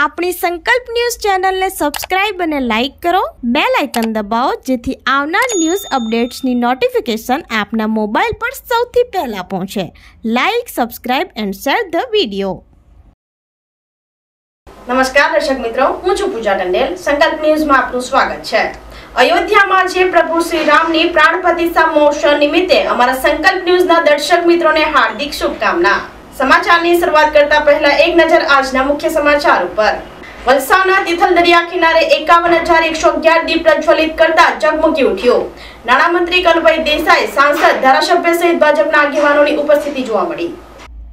આપણી સંકલ્પ ન્યૂઝ ચેનલને સબસ્ક્રાઇબ અને લાઇક કરો બે લાઇકન દબાવો જેથી આવનાર ન્યૂઝ અપડેટ્સની નોટિફિકેશન આપના મોબાઈલ પર સૌથી પહેલાં પહોંચે like subscribe and share the video નમસ્કાર દર્શક મિત્રો હું છું પૂજા ટંડેલ સંકલ્પ ન્યૂઝમાં આપનું સ્વાગત છે અયોધ્યામાં જે પ્રભુ શ્રી રામની પ્રાણ પ્રતિષ્ઠા મહોત્સવ નિમિત્તે અમારા સંકલ્પ ન્યૂઝના દર્શક મિત્રોને હાર્દિક શુભકામના સમાચારની શરૂઆત કરતા પહેલા એક નજર આજના મુખ્ય સમાચાર ઉપર વલસાડના તિથલ દરિયા કિનારે એકાવન હજાર એકસો અગિયાર દીપ પ્રજ્વલિત કરતા ઝગમગી ઉઠ્યો નાણામંત્રી કનુભાઈ દેસાઈ સાંસદ ધારાસભ્ય સહિત ભાજપના આગેવાનોની ઉપસ્થિતિ જોવા મળી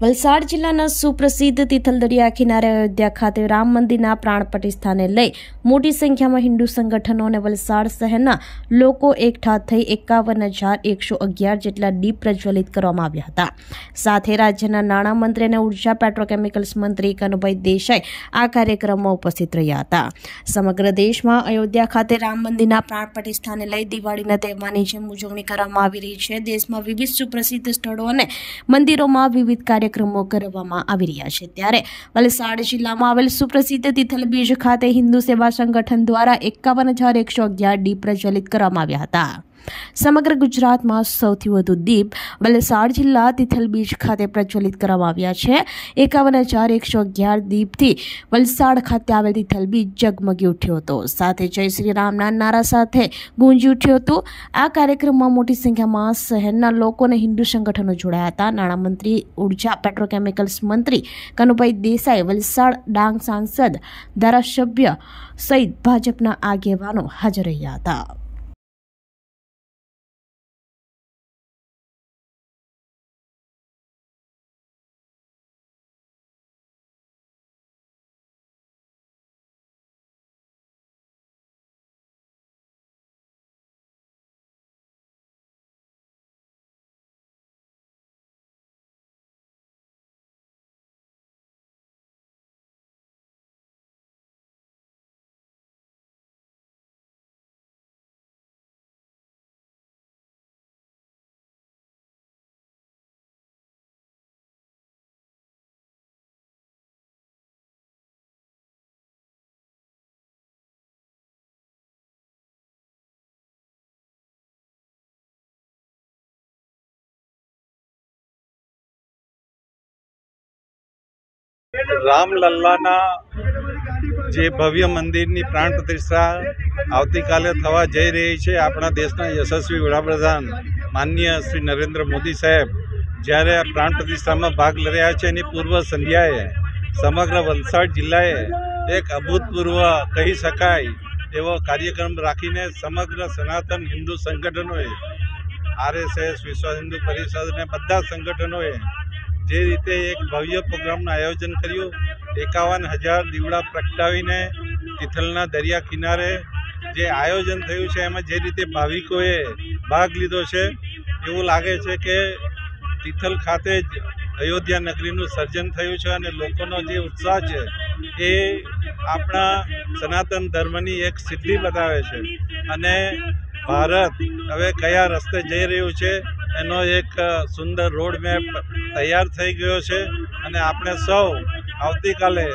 વલસાડ જિલ્લાના સુપ્રસિદ્ધ તિથલ દરિયા કિનારે અયોધ્યા ખાતે રામ મંદિરના પ્રાણ પ્રતિષ્ઠાને લઈ મોટી સંખ્યામાં હિન્દુ સંગઠનો અને વલસાડ શહેરના લોકો એકઠા થઈ એકાવન હજાર એકસો અગિયાર જેટલા દીપ પ્રજ્વલિત કરવામાં આવ્યા હતા સાથે રાજ્યના નાણામંત્રી અને ઉર્જા પેટ્રોકેમિકલ્સ મંત્રી કનુભાઈ દેસાઈ આ કાર્યક્રમમાં ઉપસ્થિત રહ્યા હતા સમગ્ર દેશમાં અયોધ્યા ખાતે રામ મંદિરના પ્રાણ પ્રતિષ્ઠાને લઈ દિવાળીના તહેવારની જેમ ઉજવણી કરવામાં આવી રહી છે દેશમાં વિવિધ સુપ્રસિદ્ધ સ્થળો અને મંદિરોમાં વિવિધ કાર્ય કાર્યક્રમો કરવામાં આવી રહ્યા છે ત્યારે વલસાડ જિલ્લામાં આવેલ સુપ્રસિદ્ધ તિથલબીજ ખાતે હિન્દુ સેવા સંગઠન દ્વારા એકાવન હજાર એકસો અગિયાર ડી પ્રજ્વલિત કરવામાં આવ્યા હતા સમગ્ર ગુજરાતમાં સૌથી વધુ દીપ વલસાડ જિલ્લા તિથલ બીચ ખાતે પ્રજ્વલિત કરવામાં આવ્યા છે એકાવન હજાર એકસો અગિયાર દીપથી વલસાડ ખાતે આવેલ તિથલ બીચ ઝગમગી ઉઠ્યો હતો સાથે જય શ્રી રામના નારા સાથે ગુંજી ઉઠ્યું હતું આ કાર્યક્રમમાં મોટી સંખ્યામાં શહેરના લોકો અને હિન્દુ સંગઠનો જોડાયા હતા નાણામંત્રી ઉર્જા પેટ્રોકેમિકલ્સ મંત્રી કનુભાઈ દેસાઈ વલસાડ ડાંગ સાંસદ ધારાસભ્ય સહિત ભાજપના આગેવાનો હાજર રહ્યા હતા રામલલ્લાના જે ભવ્ય મંદિરની પ્રાણ પ્રતિષ્ઠા આવતીકાલે થવા જઈ રહી છે આપણા દેશના યશસ્વી વડાપ્રધાન માનનીય શ્રી નરેન્દ્ર મોદી સાહેબ જ્યારે આ પ્રાણ પ્રતિષ્ઠામાં ભાગ લઈ રહ્યા છે એની પૂર્વ સંધ્યાએ સમગ્ર વલસાડ જિલ્લાએ એક અભૂતપૂર્વ કહી શકાય એવો કાર્યક્રમ રાખીને સમગ્ર સનાતન હિન્દુ સંગઠનોએ આરએસએસ વિશ્વ હિન્દુ પરિષદ અને બધા સંગઠનોએ જે રીતે એક ભવ્ય પ્રોગ્રામનું આયોજન કર્યું એકાવન હજાર દીવડા પ્રગટાવીને તિથલના દરિયા કિનારે જે આયોજન થયું છે એમાં જે રીતે ભાવિકોએ ભાગ લીધો છે એવું લાગે છે કે તિથલ ખાતે જ અયોધ્યા નગરીનું સર્જન થયું છે અને લોકોનો જે ઉત્સાહ છે એ આપણા સનાતન ધર્મની એક સિદ્ધિ બતાવે છે અને ભારત હવે કયા રસ્તે જઈ રહ્યું છે એનો એક સુંદર રોડ મેપ તૈયાર થઈ ગયો છે અને આપણે સૌ આવતીકાલે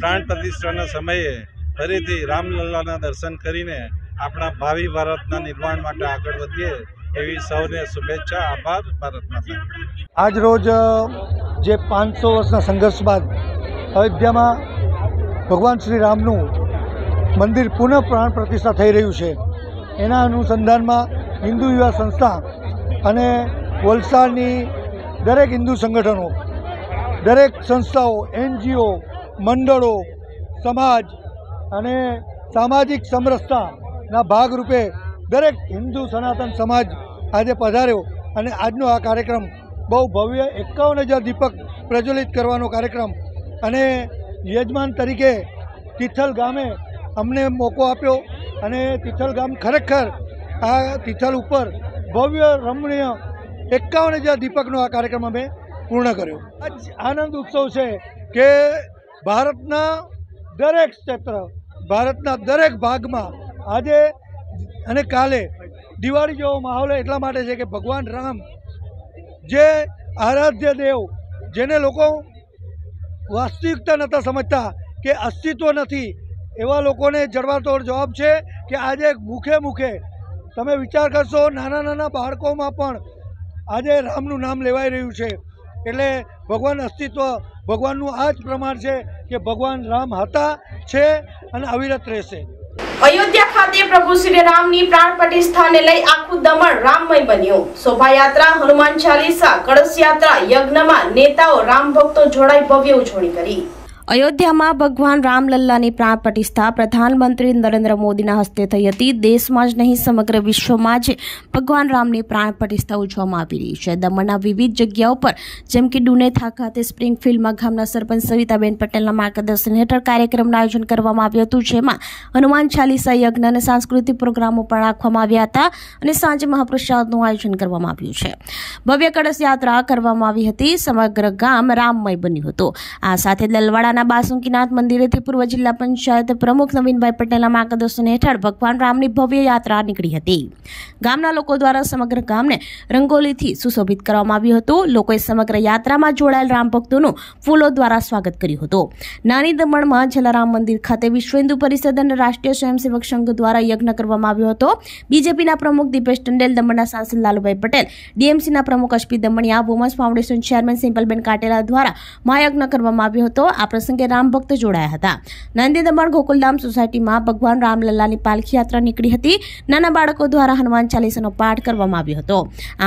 પ્રાણ પ્રતિષ્ઠાના સમયે ફરીથી રામલલ્લાના દર્શન કરીને આપણા ભાવિ ભારતના નિર્માણ માટે આગળ વધીએ એવી સૌને શુભેચ્છા આભાર ભારત આજ રોજ જે પાંચસો વર્ષના સંઘર્ષ બાદ અયોધ્યામાં ભગવાન શ્રી રામનું મંદિર પુનઃ પ્રાણ પ્રતિષ્ઠા થઈ રહ્યું છે એના અનુસંધાનમાં હિન્દુ યુવા સંસ્થા અને વલસાડની દરેક હિન્દુ સંગઠનો દરેક સંસ્થાઓ એનજીઓ મંડળો સમાજ અને સામાજિક સમરસતાના ભાગરૂપે દરેક હિન્દુ સનાતન સમાજ આજે પધાર્યો અને આજનો આ કાર્યક્રમ બહુ ભવ્ય એકાવન હજાર દીપક પ્રજ્વલિત કરવાનો કાર્યક્રમ અને યજમાન તરીકે તિથલ ગામે અમને મોકો આપ્યો અને તિથલ ગામ ખરેખર આ તિથલ ઉપર ભવ્ય રમણીય એકાવન હજાર દીપકનો આ કાર્યક્રમ અમે પૂર્ણ કર્યો આનંદ ઉત્સવ છે કે ભારતના દરેક ક્ષેત્ર ભારતના દરેક ભાગમાં આજે અને કાલે દિવાળી જેવો માહોલ એટલા માટે છે કે ભગવાન રામ જે આરાધ્ય દેવ જેને લોકો વાસ્તવિકતા નહોતા સમજતા કે અસ્તિત્વ નથી એવા લોકોને જડવાતોડ જવાબ છે કે આજે મુખે મુખે તમે વિચાર કરશો નાના નાના બાળકોમાં પણ આજે રામનું નામ લેવાઈ રહ્યું છે એટલે ભગવાન અસ્તિત્વ ભગવાનનું આ જ પ્રમાણ છે કે ભગવાન રામ હતા છે અને અવિરત રહેશે અયોધ્યા ખાતે પ્રભુ શ્રી રામની પ્રાણ પ્રતિષ્ઠાને લઈ આખું દમણ રામમય બન્યું શોભાયાત્રા હનુમાન ચાલીસા કળશ યાત્રા યજ્ઞમાં નેતાઓ રામ ભક્તો જોડાઈ ભવ્ય ઉજવણી કરી અયોધ્યામાં ભગવાન રામલલ્લાની પ્રાણ પ્રતિષ્ઠા પ્રધાનમંત્રી નરેન્દ્ર મોદીના હસ્તે થઈ હતી દેશમાં જ નહીં સમગ્ર વિશ્વમાં જ ભગવાન રામની પ્રાણ પ્રતિષ્ઠા ઉજવવામાં આવી રહી છે દમણના વિવિધ જગ્યાઓ પર જેમ કે ડુનેથા ખાતે સ્પ્રિંગફિલ્ડમાં ગામના સરપંચ સવિતાબેન પટેલના માર્ગદર્શન હેઠળ કાર્યક્રમનું આયોજન કરવામાં આવ્યું હતું જેમાં હનુમાન ચાલીસા યજ્ઞ અને સાંસ્કૃતિક પ્રોગ્રામો પણ રાખવામાં આવ્યા હતા અને સાંજે મહાપ્રસાદનું આયોજન કરવામાં આવ્યું છે ભવ્ય કળશ યાત્રા કરવામાં આવી હતી સમગ્ર ગામ રામમય બન્યું હતું આ સાથે દલવાડાના વડોદરાના બાસુંકીનાથ મંદિરેથી પૂર્વ જિલ્લા પંચાયત પ્રમુખ નવીનભાઈ પટેલના માર્ગદર્શન હેઠળ ભગવાન રામની ભવ્ય યાત્રા નીકળી હતી ગામના લોકો દ્વારા સમગ્ર ગામને રંગોલીથી સુશોભિત કરવામાં આવ્યું હતું લોકોએ સમગ્ર યાત્રામાં જોડાયેલ રામ ભક્તોનું ફૂલો દ્વારા સ્વાગત કર્યું હતું નાની દમણમાં જલારામ મંદિર ખાતે વિશ્વ હિન્દુ પરિષદ અને રાષ્ટ્રીય સ્વયંસેવક સંઘ દ્વારા યજ્ઞ કરવામાં આવ્યો હતો બીજેપીના પ્રમુખ દીપેશ ટંડેલ દમણના સાંસદ લાલુભાઈ પટેલ ડીએમસીના પ્રમુખ Ashvi Damania women's foundation chairman Simpalben Katela દ્વારા મહાયજ્ઞ કરવામાં આવ્યો હતો આ પ્રસંગે પ્રસંગે રામ ભક્ત જોડાયા હતા નંદી દમણ ગોકુલધામ સોસાયટીમાં ભગવાન રામલલ્લાની પાલખી યાત્રા નીકળી હતી નાના બાળકો દ્વારા હનુમાન ચાલીસાનો પાઠ કરવામાં આવ્યો હતો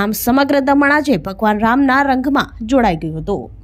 આમ સમગ્ર દમણ આજે ભગવાન રામના રંગમાં જોડાઈ ગયું હતું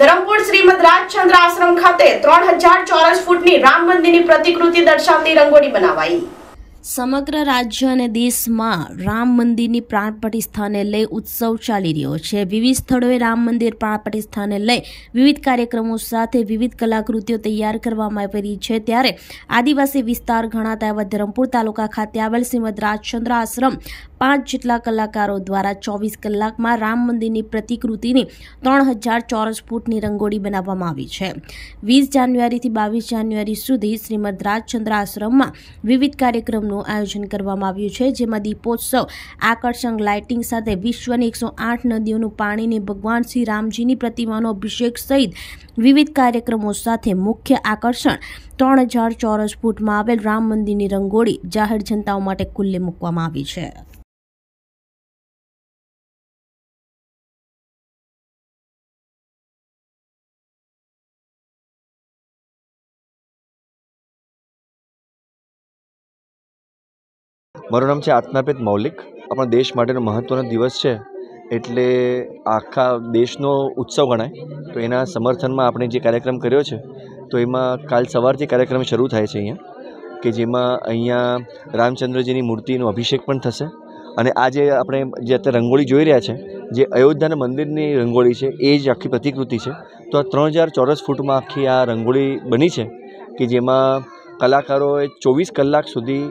ધરમપુર શ્રીમદ રાજચંદ્ર આશ્રમ ખાતે ત્રણ ચોરસ ફૂટની રામ મંદિરની પ્રતિકૃતિ દર્શાવતી રંગોળી બનાવાઈ સમગ્ર રાજ્ય અને દેશમાં રામ મંદિરની પ્રાણ પ્રતિષ્ઠાને લઈ ઉત્સવ ચાલી રહ્યો છે વિવિધ સ્થળોએ રામ મંદિર પ્રાણ પ્રતિષ્ઠાને લઈ વિવિધ કાર્યક્રમો સાથે વિવિધ કલાકૃતિઓ તૈયાર કરવામાં આવી રહી છે ત્યારે આદિવાસી વિસ્તાર ગણાતા એવા ધરમપુર તાલુકા ખાતે આવેલ શ્રીમદ રાજચંદ્ર આશ્રમ પાંચ જેટલા કલાકારો દ્વારા ચોવીસ કલાકમાં રામ મંદિરની પ્રતિકૃતિની ત્રણ હજાર ચોરસ ફૂટની રંગોળી બનાવવામાં આવી છે વીસ જાન્યુઆરીથી બાવીસ જાન્યુઆરી સુધી શ્રીમદ રાજચંદ્ર આશ્રમમાં વિવિધ કાર્યક્રમનું આયોજન કરવામાં આવ્યું છે જેમાં દીપોત્સવ આકર્ષક લાઇટિંગ સાથે વિશ્વની એકસો આઠ નદીઓનું પાણીને ભગવાન શ્રી રામજીની પ્રતિમાનો અભિષેક સહિત વિવિધ કાર્યક્રમો સાથે મુખ્ય આકર્ષણ ત્રણ હજાર ચોરસ ફૂટમાં આવેલ રામ મંદિરની રંગોળી જાહેર જનતાઓ માટે ખુલ્લે મૂકવામાં આવી છે મારું નામ છે આત્માપેત મૌલિક આપણા દેશ માટેનો મહત્ત્વનો દિવસ છે એટલે આખા દેશનો ઉત્સવ ગણાય તો એના સમર્થનમાં આપણે જે કાર્યક્રમ કર્યો છે તો એમાં કાલ સવારથી કાર્યક્રમ શરૂ થાય છે અહીંયા કે જેમાં અહીંયા રામચંદ્રજીની મૂર્તિનો અભિષેક પણ થશે અને આજે આપણે જે અત્યારે રંગોળી જોઈ રહ્યા છે જે અયોધ્યાના મંદિરની રંગોળી છે એ જ આખી પ્રતિકૃતિ છે તો આ ત્રણ હજાર ચોરસ ફૂટમાં આખી આ રંગોળી બની છે કે જેમાં કલાકારોએ ચોવીસ કલાક સુધી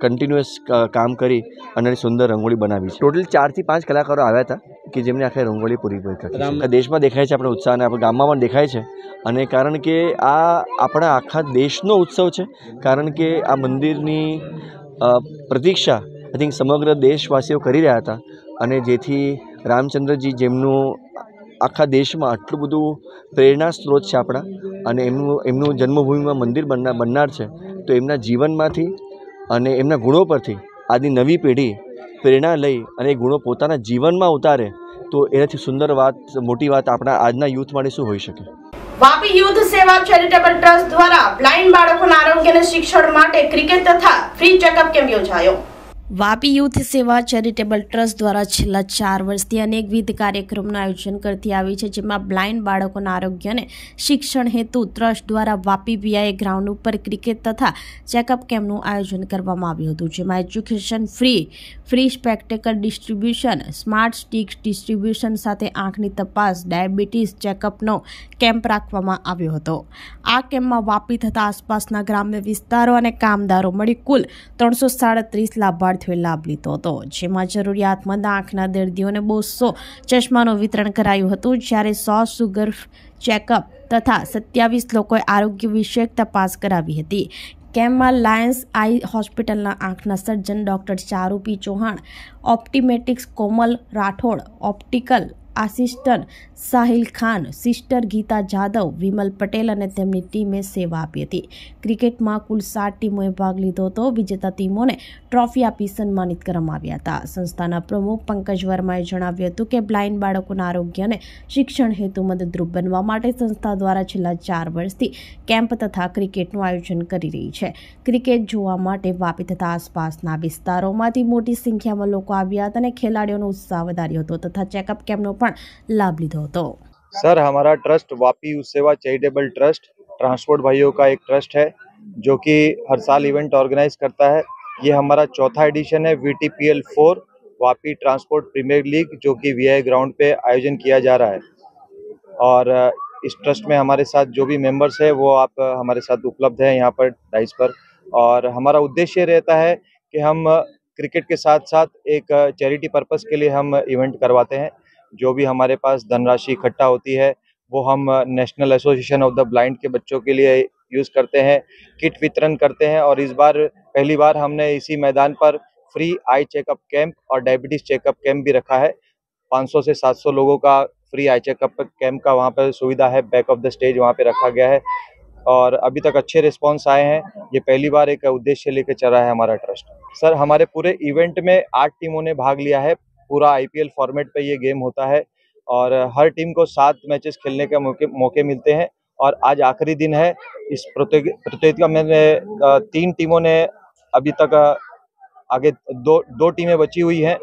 કન્ટિન્યુઅસ કામ કરી અને સુંદર રંગોળી બનાવી છે ટોટલ ચારથી પાંચ કલાકારો આવ્યા હતા કે જેમને આખી રંગોળી પૂરી કરી દેશમાં દેખાય છે આપણે ઉત્સાહ અને આપણા ગામમાં પણ દેખાય છે અને કારણ કે આ આપણા આખા દેશનો ઉત્સવ છે કારણ કે આ મંદિરની પ્રતીક્ષા આઈ થિંક સમગ્ર દેશવાસીઓ કરી રહ્યા હતા અને જેથી રામચંદ્રજી જેમનું આખા દેશમાં આટલું બધું પ્રેરણા સ્ત્રોત છે આપણા અને એમનું એમનું જન્મભૂમિમાં મંદિર બનનાર બનનાર છે તો એમના જીવનમાંથી અને એમના ગુણો પરથી આજની નવી પેઢી પ્રેરણા લઈ અને એ ગુણો પોતાના જીવનમાં ઉતારે તો એનાથી સુંદર વાત મોટી વાત આપણા આજના યુથ માટે શું હોઈ શકે Vapi youth Seva charitable trust દ્વારા બ્લાઇન્ડ બાળકોના આરોગ્ય અને શિક્ષણ માટે ક્રિકેટ તથા ફ્રી ચેકઅપ કેમ્પ યોજાયો Vapi youth Seva charitable trust દ્વારા છેલ્લા ચાર વર્ષથી અનેકવિધ કાર્યક્રમનું આયોજન કરતી આવી છે જેમાં બ્લાઇન્ડ બાળકોના આરોગ્યને શિક્ષણ હેતુ ટ્રસ્ટ દ્વારા વાપી વીઆઈ ગ્રાઉન્ડ ઉપર ક્રિકેટ તથા ચેકઅપ કેમ્પનું આયોજન કરવામાં આવ્યું હતું જેમાં education free free spectacle distribution smart sticks distribution સાથે આંખની તપાસ ડાયાબિટીસ ચેકઅપનો કેમ્પ રાખવામાં આવ્યો હતો આ કેમ્પમાં વાપી થતા આસપાસના ગ્રામ્ય વિસ્તારો અને કામદારો મળી કુલ ત્રણસો સાડત્રીસ લાભાર્થી લાભાર્થીઓએ લાભ લીધો હતો જેમાં જરૂરિયાતમંદ આંખના દર્દીઓને બસો ચશ્માનું વિતરણ કરાયું હતું જ્યારે સો સુગર ચેકઅપ તથા સત્યાવીસ લોકોએ આરોગ્ય વિષયક તપાસ કરાવી હતી કેમ્પમાં લાયન્સ આઈ હોસ્પિટલના આંખના સર્જન ડૉક્ટર ચારુપી ચૌહાણ ઓપ્ટિમેટિક્સ કોમલ રાઠોડ ઓપ્ટિકલ આ સાહિલ ખાન સિસ્ટર ગીતા જાદવ વિમલ પટેલ અને તેમની ટીમે સેવા આપી હતી ક્રિકેટમાં કુલ સાત ટીમોએ ભાગ લીધો હતો વિજેતા ટીમોને ટ્રોફી આપી સન્માનિત કરવામાં આવ્યા હતા સંસ્થાના પ્રમુખ પંકજ વર્માએ જણાવ્યું હતું કે બ્લાઇન્ડ બાળકોના આરોગ્ય અને શિક્ષણ હેતુ મદદરૂપ બનવા માટે સંસ્થા દ્વારા છેલ્લા ચાર વર્ષથી કેમ્પ તથા ક્રિકેટનું આયોજન કરી રહી છે ક્રિકેટ જોવા માટે વાપી તથા આસપાસના વિસ્તારોમાંથી મોટી સંખ્યામાં લોકો આવ્યા હતા અને ખેલાડીઓનો ઉત્સાહ વધાર્યો હતો તથા ચેકઅપ કેમ્પનો પણ लाभ लीधो सर हमारा trust Vapi Seva charitable trust transport भाइयों का एक ट्रस्ट है जो कि हर साल इवेंट ऑर्गेनाइज करता है ये हमारा चौथा एडिशन है V T P L four Vapi transport premier league जो कि वी आई ग्राउंड पे आयोजन किया जा रहा है और इस ट्रस्ट में हमारे साथ जो भी मेंबर्स है वो आप हमारे साथ उपलब्ध है यहाँ पर डाइस पर और हमारा उद्देश्य रहता है कि हम क्रिकेट के साथ साथ एक चैरिटी पर्पज़ के लिए हम इवेंट करवाते हैं जो भी हमारे पास धनराशि इकट्ठा होती है वो हम national association of the blind के बच्चों के लिए यूज़ करते हैं किट वितरण करते हैं और इस बार पहली बार हमने इसी मैदान पर फ्री आई चेकअप कैंप और डायबिटीज़ चेकअप कैंप भी रखा है 500 से 700 लोगों का फ्री आई चेकअप कैंप का वहाँ पर सुविधा है बैक ऑफ द स्टेज वहाँ पे रखा गया है और अभी तक अच्छे रिस्पॉन्स आए हैं ये पहली बार एक उद्देश्य लेकर चल रहा है हमारा ट्रस्ट सर हमारे पूरे इवेंट में आठ टीमों ने भाग लिया है पूरा आईपीएल फॉर्मेट पे ये गेम होता है और हर टीम को सात मैचेस खेलने के मौके मौके मिलते हैं और आज आखिरी दिन है इस प्रतियोगिता में तीन टीमों ने अभी तक आगे दो दो टीमें बची हुई हैं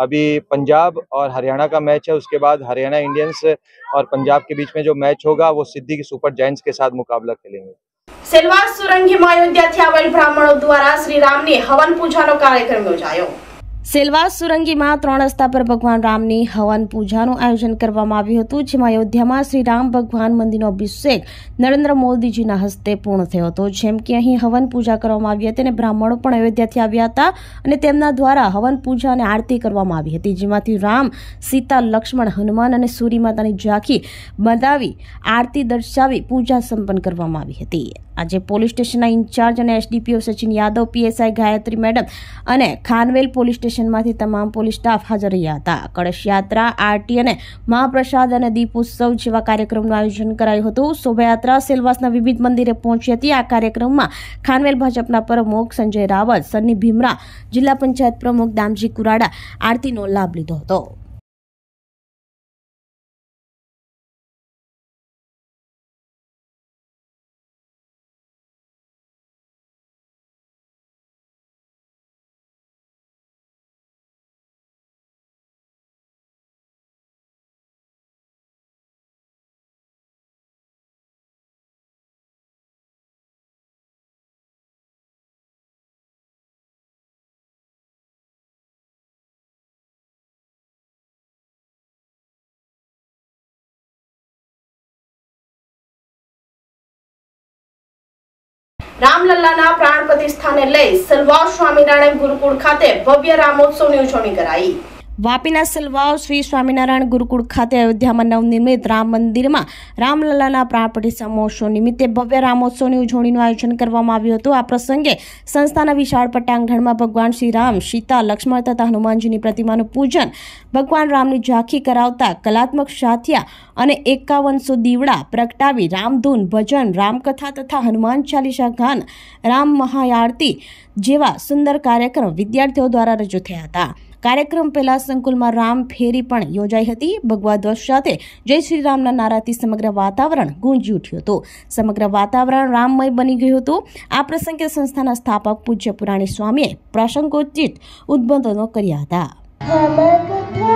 अभी पंजाब और हरियाणा का मैच है उसके बाद हरियाणा इंडियंस और पंजाब के बीच में जो मैच होगा वो सिद्धि की सुपर जायंट्स के साथ मुकाबला खेलेंगे સેલવાસ ब्राह्मणों द्वारा श्री राम ने हवन पूजा પૂજાનો કાર્યક્રમ યોજાયો સેલવાસ સુરંગીમાં ત્રણ રસ્તા પર ભગવાન રામની હવન પૂજાનું આયોજન કરવામાં આવ્યું હતું જેમાં અયોધ્યામાં શ્રી રામ ભગવાન મંદિરનો અભિષેક નરેન્દ્ર મોદીજીના હસ્તે પૂર્ણ થયો હતો જેમ કે અહીં હવન પૂજા કરવામાં આવી હતી અને બ્રાહ્મણો પણ અયોધ્યાથી આવ્યા હતા અને તેમના દ્વારા હવન પૂજા અને આરતી કરવામાં આવી હતી જેમાંથી રામ સીતા લક્ષ્મણ હનુમાન અને સૂર્ય માતાની ઝાંખી બંધાવી આરતી દર્શાવી પૂજા સંપન્ન કરવામાં આવી હતી આજે પોલીસ સ્ટેશનના ઇન્ચાર્જ અને SDPO Sachin Yadav PSI Gayatri madam અને ખાનવેલ પોલીસ સ્ટેશન સ્ટેશનમાંથી તમામ પોલીસ સ્ટાફ હાજર રહ્યા હતા કળશયાત્રા આરટી અને મહાપ્રસાદ અને દીપોત્સવ જેવા કાર્યક્રમનું આયોજન કરાયું હતું શોભાયાત્રા સેલવાસના વિવિધ મંદિરે પહોંચી હતી આ કાર્યક્રમમાં ખાનવેલ ભાજપના પ્રમુખ સંજય રાવત સન્ની ભીમરા જિલ્લા પંચાયત પ્રમુખ દામજી કુરાડા આરતીનો લાભ લીધો હતો રામલલાના પ્રાણ પ્રતિષ્ઠાને લઈ સલવાર સ્વામિનારાયણ ગુરુકુળ ખાતે ભવ્ય રામોત્સવની ઉજવણી કરાઈ વાપીના સલવાવ શ્રી સ્વામિનારાયણ ગુરુકુળ ખાતે અયોધ્યામાં નવનિર્મિત રામ મંદિરમાં રામલલાના પ્રાપટી મહોત્સવ નિમિત્તે ભવ્ય રામોત્સવની ઉજવણીનું આયોજન કરવામાં આવ્યું હતું આ પ્રસંગે સંસ્થાના વિશાળ પટાંગણમાં ભગવાન શ્રી રામ સીતા લક્ષ્મણ તથા હનુમાનજીની પ્રતિમાનું પૂજન ભગવાન રામની ઝાંખી કરાવતા કલાત્મક સાથિયા અને એકાવનસો દીવડા પ્રગટાવી રામધૂન ભજન રામકથા તથા હનુમાન ચાલીસા ગાન રામ મહાઆરતી જેવા સુંદર કાર્યક્રમ વિદ્યાર્થીઓ દ્વારા રજૂ થયા હતા કાર્યક્રમ પહેલા સંકુલમાં રામ ફેરી પણ યોજાઈ હતી ભગવા ધ્વજ સાથે જય શ્રી રામના નારાથી સમગ્ર વાતાવરણ ગુંજી ઉઠ્યું હતું સમગ્ર વાતાવરણ રામમય બની ગયું હતું આ પ્રસંગે સંસ્થાના સ્થાપક પૂજ્ય પુરાણી સ્વામીએ પ્રસંગોચિત ઉદબોધનો કર્યા હતા